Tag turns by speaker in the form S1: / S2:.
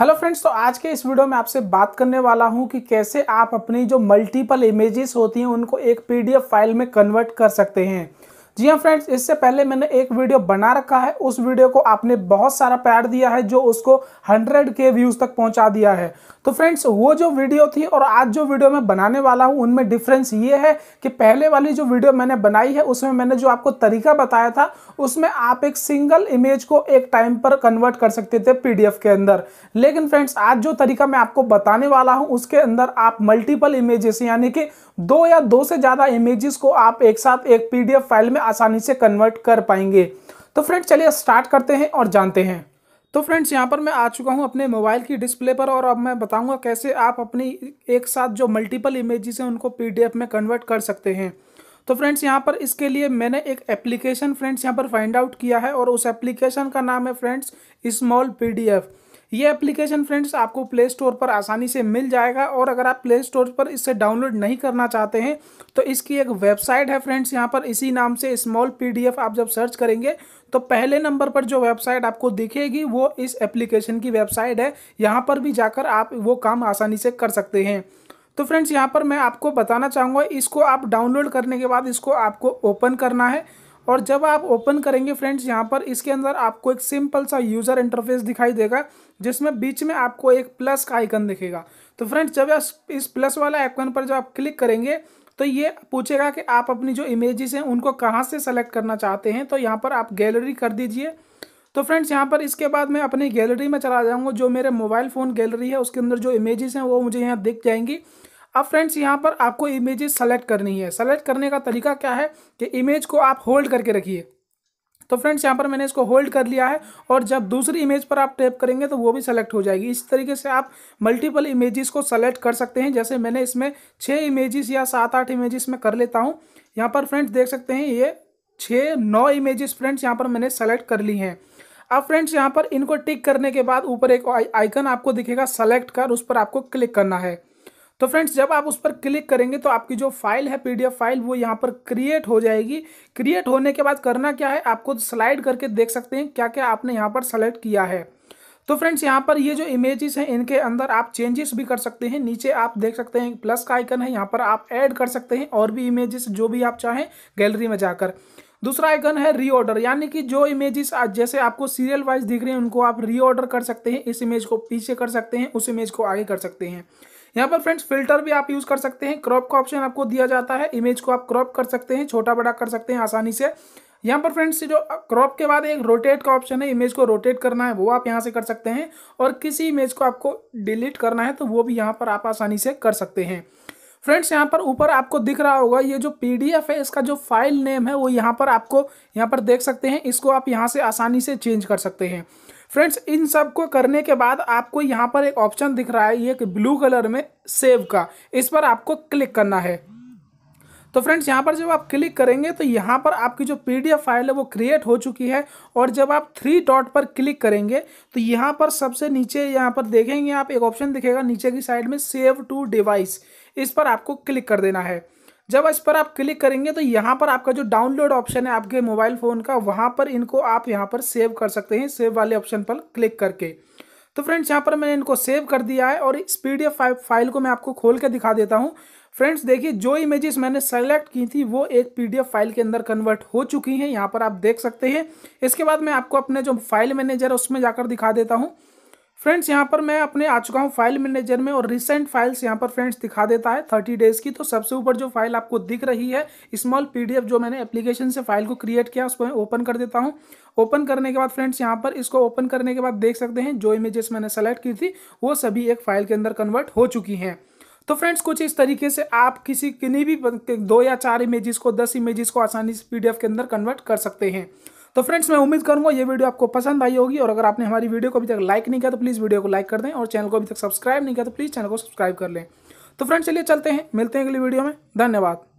S1: hello friends तो आज के इस वीडियो में आपसे बात करने वाला हूं कि कैसे आप अपनी जो मल्टीपल इमेजेस होती हैं उनको एक पीडीएफ फाइल में कन्वर्ट कर सकते हैं जी हाँ फ्रेंड्स इससे पहले मैंने एक वीडियो बना रखा है उस वीडियो को आपने बहुत सारा प्यार दिया है जो उसको 100 के व्यूज तक पहुंचा दिया है तो फ्रेंड्स वो जो वीडियो थी और आज जो वीडियो मैं बनाने वाला हूँ उनमें डिफरेंस ये है कि पहले वाली जो वीडियो मैंने बनाई है उसमें मैंने जो आपको तरीका बताया था उसमें आप एक सिंगल इमेज को एक टाइम पर कन्वर्ट कर सकते थे पी के अंदर लेकिन फ्रेंड्स आज जो तरीका मैं आपको बताने वाला हूँ उसके अंदर आप मल्टीपल इमेजेस यानी कि दो या दो से ज़्यादा इमेजेस को आप एक साथ एक पी फाइल में आसानी से कन्वर्ट कर पाएंगे तो फ्रेंड्स चलिए स्टार्ट करते हैं और जानते हैं तो फ्रेंड्स यहाँ पर मैं आ चुका हूँ अपने मोबाइल की डिस्प्ले पर और अब मैं बताऊँगा कैसे आप अपनी एक साथ जो मल्टीपल इमेजेस हैं उनको पीडीएफ में कन्वर्ट कर सकते हैं तो फ्रेंड्स यहाँ पर इसके लिए मैंने एक एप्लीकेशन फ्रेंड्स यहाँ पर फाइंड आउट किया है और उस एप्लीकेशन का नाम है फ्रेंड्स स्मॉल पी ये एप्लीकेशन फ्रेंड्स आपको प्ले स्टोर पर आसानी से मिल जाएगा और अगर आप प्ले स्टोर पर इससे डाउनलोड नहीं करना चाहते हैं तो इसकी एक वेबसाइट है फ्रेंड्स यहाँ पर इसी नाम से स्मॉल पी आप जब सर्च करेंगे तो पहले नंबर पर जो वेबसाइट आपको दिखेगी वो इस एप्लीकेशन की वेबसाइट है यहाँ पर भी जाकर आप वो काम आसानी से कर सकते हैं तो फ्रेंड्स यहाँ पर मैं आपको बताना चाहूँगा इसको आप डाउनलोड करने के बाद इसको आपको ओपन करना है और जब आप ओपन करेंगे फ्रेंड्स यहाँ पर इसके अंदर आपको एक सिंपल सा यूज़र इंटरफेस दिखाई देगा जिसमें बीच में आपको एक प्लस का आइकन दिखेगा तो फ्रेंड्स जब इस प्लस वाला आइकन पर जब आप क्लिक करेंगे तो ये पूछेगा कि आप अपनी जो इमेजेस हैं उनको कहाँ से सेलेक्ट करना चाहते हैं तो यहाँ पर आप गैलरी कर दीजिए तो फ्रेंड्स यहाँ पर इसके बाद मैं अपनी गैलरी में चला जाऊँगा जो मेरे मोबाइल फ़ोन गैलरी है उसके अंदर जो इमेजेस हैं वो मुझे यहाँ दिख जाएंगी अब फ्रेंड्स यहाँ पर आपको इमेजेस सेलेक्ट करनी है सेलेक्ट करने का तरीका क्या है कि इमेज को आप होल्ड करके रखिए तो फ्रेंड्स यहाँ पर मैंने इसको होल्ड कर लिया है और जब दूसरी इमेज पर आप टैप करेंगे तो वो भी सेलेक्ट हो जाएगी इस तरीके से आप मल्टीपल इमेजेस को सेलेक्ट कर सकते हैं जैसे मैंने इसमें छः इमेजेस या सात आठ इमेजेस में कर लेता हूँ यहाँ पर फ्रेंड्स देख सकते हैं ये छः नौ इमेजेस फ्रेंड्स यहाँ पर मैंने सेलेक्ट कर ली हैं अब फ्रेंड्स यहाँ पर इनको टिक करने के बाद ऊपर एक आइकन आपको दिखेगा सेलेक्ट कर उस पर आपको क्लिक करना है तो फ्रेंड्स जब आप उस पर क्लिक करेंगे तो आपकी जो फाइल है पीडीएफ फाइल वो यहाँ पर क्रिएट हो जाएगी क्रिएट होने के बाद करना क्या है आपको स्लाइड करके देख सकते हैं क्या क्या आपने यहाँ पर सेलेक्ट किया है तो फ्रेंड्स यहाँ पर ये जो इमेजेस हैं इनके अंदर आप चेंजेस भी कर सकते हैं नीचे आप देख सकते हैं प्लस का आइकन है यहाँ पर आप ऐड कर सकते हैं और भी इमेजेस जो भी आप चाहें गैलरी में जाकर दूसरा आइकन है रीऑर्डर यानी कि जो इमेजेस जैसे आपको सीरियल वाइज दिख रहे हैं उनको आप रीऑर्डर कर सकते हैं इस इमेज को पीछे कर सकते हैं उस इमेज को आगे कर सकते हैं यहाँ पर फ्रेंड्स फिल्टर भी आप यूज कर सकते हैं क्रॉप का ऑप्शन आपको दिया जाता है इमेज को आप क्रॉप कर सकते हैं छोटा बड़ा कर सकते हैं आसानी से यहाँ पर फ्रेंड्स जो क्रॉप के बाद एक रोटेट का ऑप्शन है इमेज को रोटेट करना है वो आप यहाँ से कर सकते हैं और किसी इमेज को आपको डिलीट करना है तो वो भी यहाँ पर आप आसानी से कर सकते हैं फ्रेंड्स यहाँ पर ऊपर आपको दिख रहा होगा ये जो पीडीएफ है इसका जो फाइल नेम है वो यहाँ पर आपको यहाँ पर देख सकते हैं इसको आप यहाँ से आसानी से चेंज कर सकते हैं फ्रेंड्स इन सब को करने के बाद आपको यहाँ पर एक ऑप्शन दिख रहा है ये ब्लू कलर में सेव का इस पर आपको क्लिक करना है तो फ्रेंड्स यहाँ पर जब आप क्लिक करेंगे तो यहाँ पर आपकी जो पीडीएफ फाइल है वो क्रिएट हो चुकी है और जब आप थ्री डॉट पर क्लिक करेंगे तो यहाँ पर सबसे नीचे यहाँ पर देखेंगे आप एक ऑप्शन दिखेगा नीचे की साइड में सेव टू डिवाइस इस पर आपको क्लिक कर देना है जब इस पर आप क्लिक करेंगे तो यहाँ पर आपका जो डाउनलोड ऑप्शन है आपके मोबाइल फ़ोन का वहाँ पर इनको आप यहाँ पर सेव कर सकते हैं सेव वाले ऑप्शन पर क्लिक करके तो फ्रेंड्स यहाँ पर मैंने इनको सेव कर दिया है और इस पी डी फाइल को मैं आपको खोल के दिखा देता हूँ फ्रेंड्स देखिए जो इमेजेस मैंने सेलेक्ट की थी वो एक पी फाइल के अंदर कन्वर्ट हो चुकी हैं यहाँ पर आप देख सकते हैं इसके बाद मैं आपको अपने जो फाइल मैनेजर है उसमें जाकर दिखा देता हूँ फ्रेंड्स यहाँ पर मैं अपने आ चुका हूँ फाइल मैनेजर में और रिसेंट फाइल्स यहाँ पर फ्रेंड्स दिखा देता है थर्टी डेज की तो सबसे ऊपर जो फाइल आपको दिख रही है स्मॉल पीडीएफ जो मैंने एप्लीकेशन से फाइल को क्रिएट किया उसको मैं ओपन कर देता हूँ ओपन करने के बाद फ्रेंड्स यहाँ पर इसको ओपन करने के बाद देख सकते हैं जो इमेजेस मैंने सेलेक्ट की थी वो सभी एक फाइल के अंदर कन्वर्ट हो चुकी हैं तो फ्रेंड्स कुछ इस तरीके से आप किसी किन्हीं भी दो या चार इमेजेस को दस इमेजेस को आसानी से पीडीएफ के अंदर कन्वर्ट कर सकते हैं तो फ्रेंड्स मैं उम्मीद करूँगा ये वीडियो आपको पसंद आई होगी और अगर आपने हमारी वीडियो को अभी तक लाइक नहीं किया तो प्लीज़ वीडियो को लाइक कर दें और चैनल को अभी तक सब्सक्राइब नहीं किया तो प्लीज़ चैनल को सब्सक्राइब कर लें तो फ्रेंड्स चलिए चलते हैं मिलते हैं अगली वीडियो में धन्यवाद